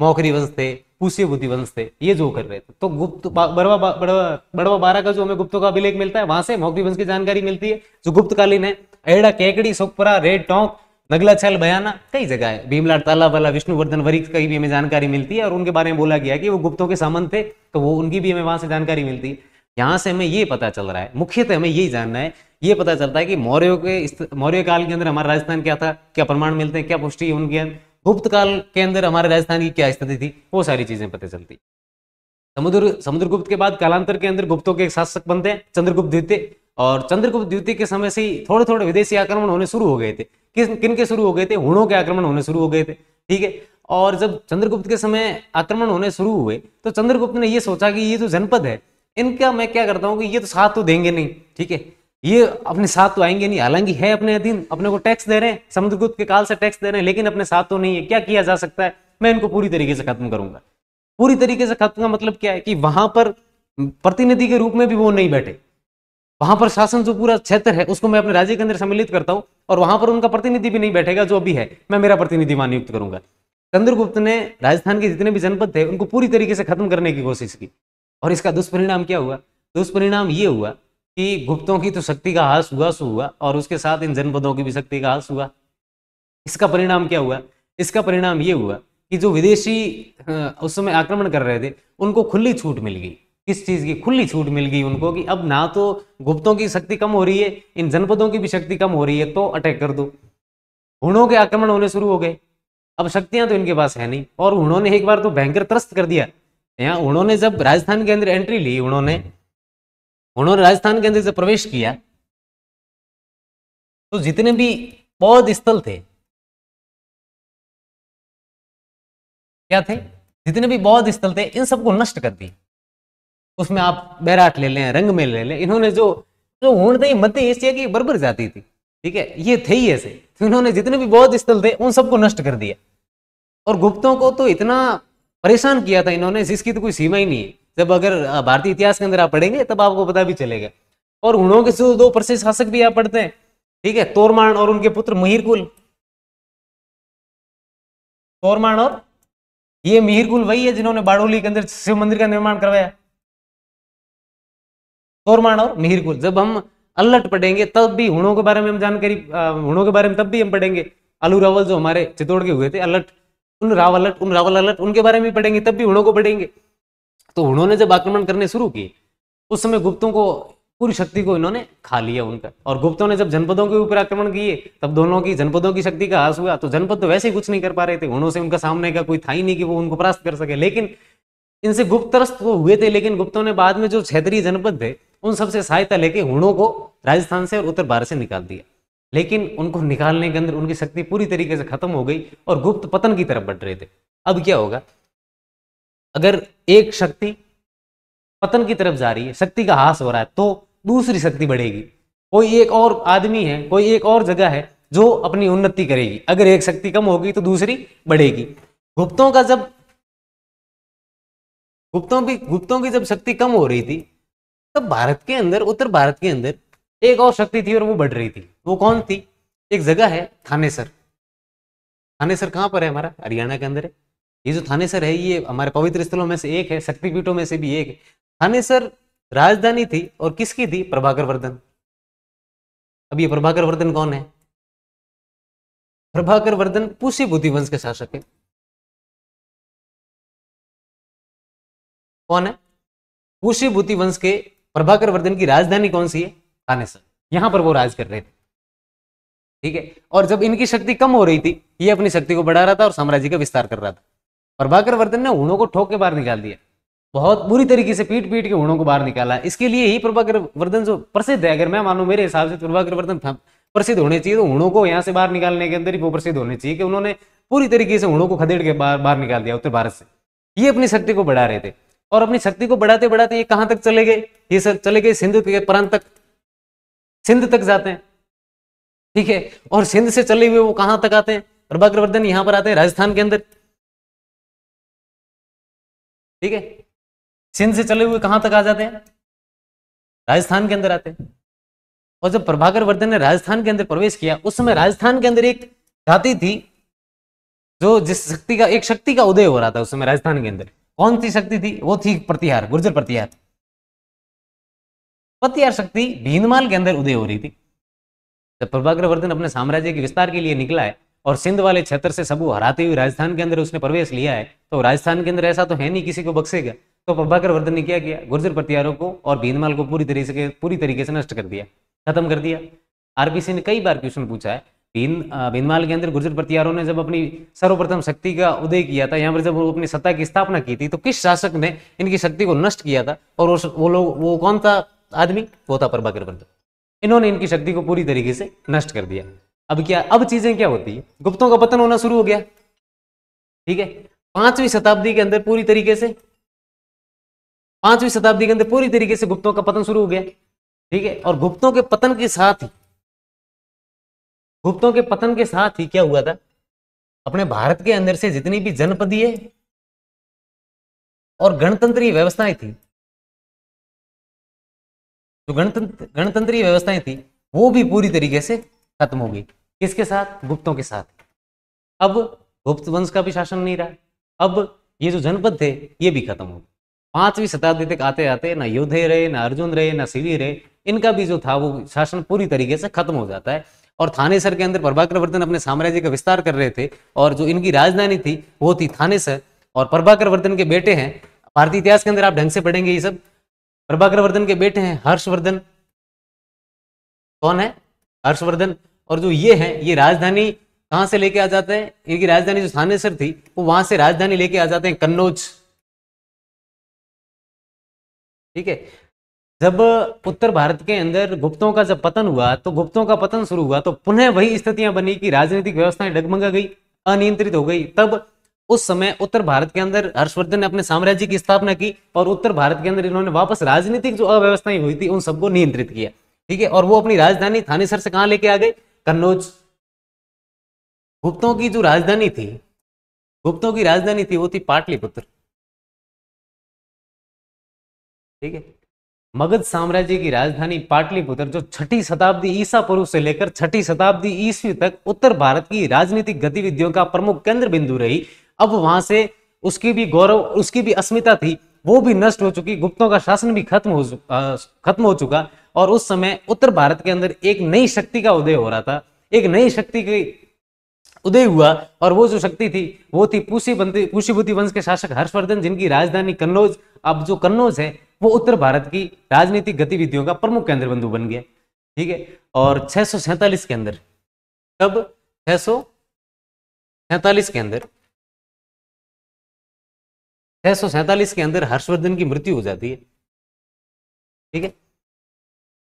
मौखरी वंश थे पूसी बुद्धि वंश थे ये जो कर रहे थे तो गुप्त बड़वा बड़वा बड़वा बारह का जो हमें गुप्तों का अभिलेख मिलता है वहां से मौखरी वंश की जानकारी मिलती है जो गुप्तकालीन है एड़ा केकड़ी सुखपुरा रेड टोंक नगला छल बयाना कई जगह है भीमलाल तालाब वाला विष्णुवर्धन वरिक की भी हमें जानकारी मिलती है और उनके बारे में बोला गया कि वो गुप्तों के सामंत थे तो वो उनकी भी हमें वहां से जानकारी मिलती है यहाँ से हमें ये पता चल रहा है मुख्यतः हमें यही जानना है ये पता चलता है कि मौर्य के मौर्य काल के अंदर हमारा राजस्थान क्या था क्या प्रमाण मिलते हैं क्या पुष्टि है उनके गुप्त काल के अंदर हमारे राजस्थान की क्या स्थिति थी वो सारी चीजें पता चलती समुद्र समुद्रगुप्त के बाद कालांतर के अंदर गुप्तों के शासक बनते हैं चंद्रगुप्त द्वितीय और चंद्रगुप्त द्वितीय के समय से ही थोड़े थोड़े विदेशी आक्रमण होने शुरू हो गए थे किस किन के शुरू हो गए थे हुणों के आक्रमण होने शुरू हो गए थे ठीक है और जब चंद्रगुप्त के समय आक्रमण होने शुरू हुए तो चंद्रगुप्त ने ये सोचा कि ये जो जनपद है इनका मैं क्या करता हूँ कि ये तो साथ तो देंगे नहीं ठीक है ये अपने साथ तो आएंगे नहीं हालांकि है अपने अधीन अपने को टैक्स दे रहे हैं समुद्रगुप्त के काल से टैक्स दे रहे हैं लेकिन अपने साथ तो नहीं है क्या किया जा सकता है मैं इनको पूरी तरीके से खत्म करूंगा पूरी तरीके से खत्म का मतलब क्या है कि वहां पर प्रतिनिधि के रूप में भी वो नहीं बैठे वहां पर शासन जो पूरा क्षेत्र है उसको मैं अपने राज्य के अंदर सम्मिलित करता हूँ और वहां पर उनका प्रतिनिधि भी नहीं बैठेगा जो अभी है मैं मेरा प्रतिनिधि वहां नियुक्त करूंगा चंद्रगुप्त ने राजस्थान के जितने भी जनपद थे उनको पूरी तरीके से खत्म करने की कोशिश की और इसका दुष्परिणाम क्या हुआ दुष्परिणाम ये हुआ कि गुप्तों की तो शक्ति का हास हुआ सो हुआ और उसके साथ इन जनपदों की भी शक्ति का हास हुआ इसका परिणाम क्या हुआ इसका परिणाम ये हुआ कि जो विदेशी उस समय आक्रमण कर रहे थे उनको खुली छूट मिल गई किस चीज की खुली छूट मिल गई उनको कि अब ना तो गुप्तों की शक्ति कम हो रही है इन जनपदों की भी शक्ति कम हो रही है तो अटैक कर दो हुणों के आक्रमण होने शुरू हो गए अब शक्तियां तो इनके पास है नहीं और उन्होंने एक बार तो भयंकर त्रस्त कर दिया यहाँ उन्होंने जब राजस्थान के अंदर एंट्री ली उन्होंने उन्होंने राजस्थान के अंदर जब प्रवेश किया तो जितने भी बौद्ध स्थल थे क्या थे जितने भी बौद्ध स्थल थे इन सबको नष्ट कर दिए उसमें आप बैराट ले लें रंग में ले लें इन्होंने जो जो हूण थी मध्य एशिया की बर्बर जाती थी ठीक है ये थे ही ऐसे तो इन्होंने जितने भी बौद्ध स्थल थे उन सबको नष्ट कर दिया और गुप्तों को तो इतना परेशान किया था इन्होंने जिसकी तो कोई सीमा ही नहीं है जब अगर भारतीय इतिहास के अंदर आप पढ़ेंगे तब आपको पता भी चलेगा और हुणों के दो प्रसिद्ध शासक भी आप पढ़ते हैं ठीक है तोरमाण और उनके पुत्र महिरकुल तोरमाण और ये मिहिरकुल वही है जिन्होंने बाड़ोली के अंदर शिव मंदिर का निर्माण करवाया तोरमाण और निहिरकुल जब हम अलट पढ़ेंगे तब भी हुणों के बारे में हम जानकारी हुणों के बारे में तब भी हम पढ़ेंगे अलू रावल जो हमारे चित्तौड़ के हुए थे अलट उन रावल अलट उन रावल अलट उनके बारे में पढ़ेंगे तब भी हुणों को पढ़ेंगे तो हुणों ने जब आक्रमण करने शुरू किए उस समय गुप्तों को पूरी शक्ति को इन्होंने खा लिया उनका और गुप्तों ने जब जनपदों के ऊपर आक्रमण किए तब दोनों की जनपदों की शक्ति का हास हुआ तो जनपद तो वैसे ही कुछ नहीं कर पा रहे थे उन्होंने से उनका सामने का कोई था ही नहीं कि वो उनको परास्त कर सके लेकिन इनसे गुप्त त्रस्त वो तो हुए थे लेकिन गुप्तों ने बाद में जो क्षेत्रीय जनपद थे उन सबसे सहायता लेके हुणों को राजस्थान से और उत्तर भारत से निकाल दिया लेकिन उनको निकालने के अंदर उनकी शक्ति पूरी तरीके से खत्म हो गई और गुप्त पतन की तरफ बढ़ रहे थे अब क्या होगा अगर एक शक्ति पतन की तरफ जा रही है शक्ति का हास हो रहा है तो दूसरी शक्ति बढ़ेगी कोई एक और आदमी है कोई एक और जगह है जो अपनी उन्नति करेगी अगर एक शक्ति कम होगी तो दूसरी बढ़ेगी गुप्तों का जब गुप्तों की गुप्तों की जब शक्ति कम हो रही थी तब भारत के अंदर उत्तर भारत के अंदर एक और शक्ति थी और वो बढ़ रही थी वो कौन थी एक जगह है थानेसर थानेसर कहाँ पर है हमारा हरियाणा के अंदर है ये जो थानेसर है ये हमारे पवित्र स्थलों में से एक है शक्तिपीठों में से भी एक थानेसर राजधानी थी और किसकी थी प्रभाकर वर्धन अब ये प्रभाकर वर्धन कौन है प्रभाकर वर्धन पूसी बुद्धि वंश के शासक है कौन है पूसी बुद्धि वंश के प्रभाकर वर्धन की राजधानी कौन सी है थानेसर यहां पर वो राज कर रहे थे ठीक है और जब इनकी शक्ति कम हो रही थी ये अपनी शक्ति को बढ़ा रहा था और साम्राज्य का विस्तार कर रहा था प्रभाकर वर्धन ने हुणों को ठोक के बाहर निकाल दिया बहुत बुरी तरीके से पीट पीट के हुणों को बाहर निकाला इसके लिए ही प्रभाकर वर्धन जो प्रसिद्ध है अगर मैं मानू मेरे हिसाब से तो प्रभाकर वर्धन प्रसिद्ध होने चाहिए तो हुणों को यहाँ से बाहर निकालने के अंदर ही वो प्रसिद्ध होने चाहिए कि उन्होंने पूरी तरीके से हुणों को खदेड़ के बाहर बाहर निकाल दिया उत्तर भारत से ये अपनी शक्ति को बढ़ा रहे थे और अपनी शक्ति को बढ़ाते बढ़ाते ये कहां तक चले गए ये सब चले गए सिंध के प्रांत तक सिंध तक जाते हैं ठीक है और सिंध से चले हुए वो कहां तक आते हैं प्रभाकर वर्धन यहां पर आते हैं राजस्थान के अंदर ठीक है सिंध से चले हुए कहां तक आ जाते हैं राजस्थान के अंदर आते हैं और जब प्रभाकर वर्धन ने राजस्थान के अंदर प्रवेश किया उस समय राजस्थान के अंदर एक जाति थी जो जिस शक्ति का एक शक्ति का उदय हो रहा था उस समय राजस्थान के अंदर कौन सी शक्ति थी वो थी प्रतिहार गुर्जर प्रतिहार पतियार शक्ति भीनमाल के अंदर उदय हो रही थी जब प्रभाग्रवर्धन अपने साम्राज्य के विस्तार के लिए निकला है और सिंध वाले क्षेत्र से सबू हराते हुए राजस्थान के अंदर उसने प्रवेश लिया है तो राजस्थान के अंदर ऐसा तो है नहीं किसी को बक्सेगा तो प्रभाकर वर्धन ने क्या किया गुर्जर प्रतिहारों को और भीनमाल को पूरी तरीके से पूरी तरीके से नष्ट कर दिया खत्म कर दिया आरबीसी ने कई बार क्वेश्चन पूछा है भीन भीनमाल के अंदर गुर्जर प्रतिहारों ने जब अपनी सर्वप्रथम शक्ति का उदय किया था यहाँ पर जब वो अपनी सत्ता की स्थापना की थी तो किस शासक ने इनकी शक्ति को नष्ट किया था और वो लोग वो कौन था आदमी पोता पर बाकर बनता इन्होंने इनकी शक्ति को पूरी तरीके से नष्ट कर दिया अब क्या अब चीजें क्या होती है गुप्तों का पतन होना शुरू हो गया ठीक है पांचवी शताब्दी के अंदर पूरी तरीके से पांचवी शताब्दी के अंदर पूरी तरीके से गुप्तों का पतन शुरू हो गया ठीक है और गुप्तों के पतन के साथ ही गुप्तों के पतन के साथ ही क्या हुआ था अपने भारत के अंदर से जितनी भी जनपदीय और गणतंत्रीय व्यवस्थाएं थी जो तो गणतंत्र गणतंत्रीय व्यवस्थाएं थी वो भी पूरी तरीके से खत्म हो गई किसके साथ गुप्तों के साथ अब गुप्त वंश का भी शासन नहीं रहा अब ये जो जनपद थे ये भी खत्म हो गए पांचवी शताब्दी तक आते आते ना योद्धे रहे ना अर्जुन रहे ना शिवी रहे इनका भी जो था वो शासन पूरी तरीके से खत्म हो जाता है और थानेसर के अंदर प्रभाकर वर्धन अपने साम्राज्य का विस्तार कर रहे थे और जो इनकी राजधानी थी वो थी थानेसर और प्रभाकर वर्धन के बेटे हैं भारतीय इतिहास के अंदर आप ढंग से पढ़ेंगे ये सब प्रभाकरवर्धन के बेटे हैं हर्षवर्धन कौन है हर्षवर्धन और जो ये है ये राजधानी कहां से लेके आ जाते हैं इनकी राजधानी जो थानेसर थी वो वहां से राजधानी लेके आ जाते हैं कन्नौज ठीक है जब उत्तर भारत के अंदर गुप्तों का जब पतन हुआ तो गुप्तों का पतन शुरू हुआ तो पुनः वही स्थितियां बनी कि राजनीतिक व्यवस्थाएं डगमगा गई अनियंत्रित हो गई तब उस समय उत्तर भारत के अंदर हर्षवर्धन ने अपने साम्राज्य की स्थापना की और उत्तर भारत के अंदर इन्होंने वापस राजनीतिक जो अव्यवस्थाएं हुई थी उन सबको नियंत्रित किया ठीक है और वो अपनी राजधानी थानेसर से कहां लेके आ गए कन्नौज गुप्तों की जो राजधानी थी गुप्तों की राजधानी थी वो थी पाटलिपुत्र ठीक है मगध साम्राज्य की राजधानी पाटलिपुत्र जो छठी शताब्दी ईसा पूर्व से लेकर छठी शताब्दी ईस्वी तक उत्तर भारत की राजनीतिक गतिविधियों का प्रमुख केंद्र बिंदु रही अब वहां से उसकी भी गौरव उसकी भी अस्मिता थी वो भी नष्ट हो चुकी गुप्तों का शासन भी खत्म हो खत्म हो चुका और उस समय उत्तर भारत के अंदर एक नई शक्ति का उदय हो रहा था एक नई शक्ति की उदय हुआ और वो जो शक्ति थी वो थी पूसीबंती वंश के शासक हर्षवर्धन जिनकी राजधानी कन्नौज अब जो कन्नौज है वो उत्तर भारत की राजनीतिक गतिविधियों का प्रमुख केंद्र बिंदु बन गया ठीक है और छह के अंदर तब छह के अंदर छह के अंदर हर्षवर्धन की मृत्यु हो जाती है ठीक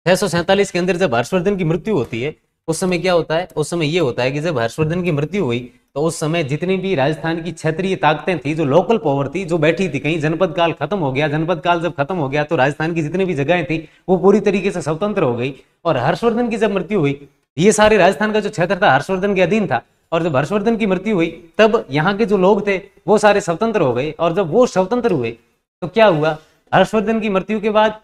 है छह के अंदर जब हर्षवर्धन की मृत्यु होती है उस समय क्या होता है उस समय यह होता है कि जब हर्षवर्धन की मृत्यु हुई तो उस समय जितनी भी राजस्थान की क्षेत्रीय ताकतें थी जो लोकल पावर थी जो बैठी थी कहीं जनपद काल खत्म हो गया जनपद काल जब खत्म हो गया तो राजस्थान की जितनी भी जगहें थी वो पूरी तरीके से स्वतंत्र हो गई और हर्षवर्धन की जब मृत्यु हुई ये सारे राजस्थान का जो क्षेत्र था हर्षवर्धन के अधीन था और जब हर्षवर्धन की मृत्यु हुई तब यहाँ के जो लोग थे वो सारे स्वतंत्र हो गए और जब वो स्वतंत्र हुए तो क्या हुआ हर्षवर्धन की मृत्यु के बाद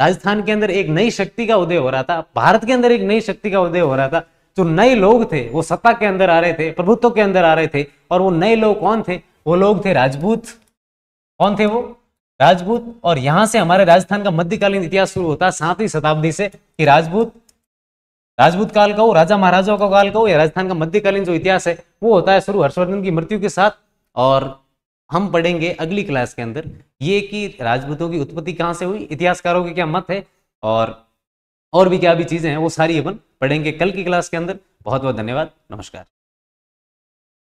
राजस्थान के अंदर एक नई शक्ति का उदय हो रहा था भारत के अंदर एक नई शक्ति का उदय हो रहा था जो नए लोग थे वो सत्ता के अंदर आ रहे थे प्रभुत्व के अंदर आ रहे थे और वो नए लोग कौन थे वो लोग थे राजपूत कौन थे वो राजपूत और यहाँ से हमारे राजस्थान का मध्यकालीन इतिहास शुरू होता है सातवीं शताब्दी से कि राजपूत राजपूत काल का हो राजा महाराजाओं का काल का हो या राजस्थान का मध्यकालीन जो इतिहास है वो होता है शुरू हर्षवर्धन की मृत्यु के साथ और हम पढ़ेंगे अगली क्लास के अंदर ये कि राजपूतों की उत्पत्ति कहाँ से हुई इतिहासकारों के क्या मत है और और भी क्या भी चीजें हैं वो सारी अपन पढ़ेंगे कल की क्लास के अंदर बहुत बहुत धन्यवाद नमस्कार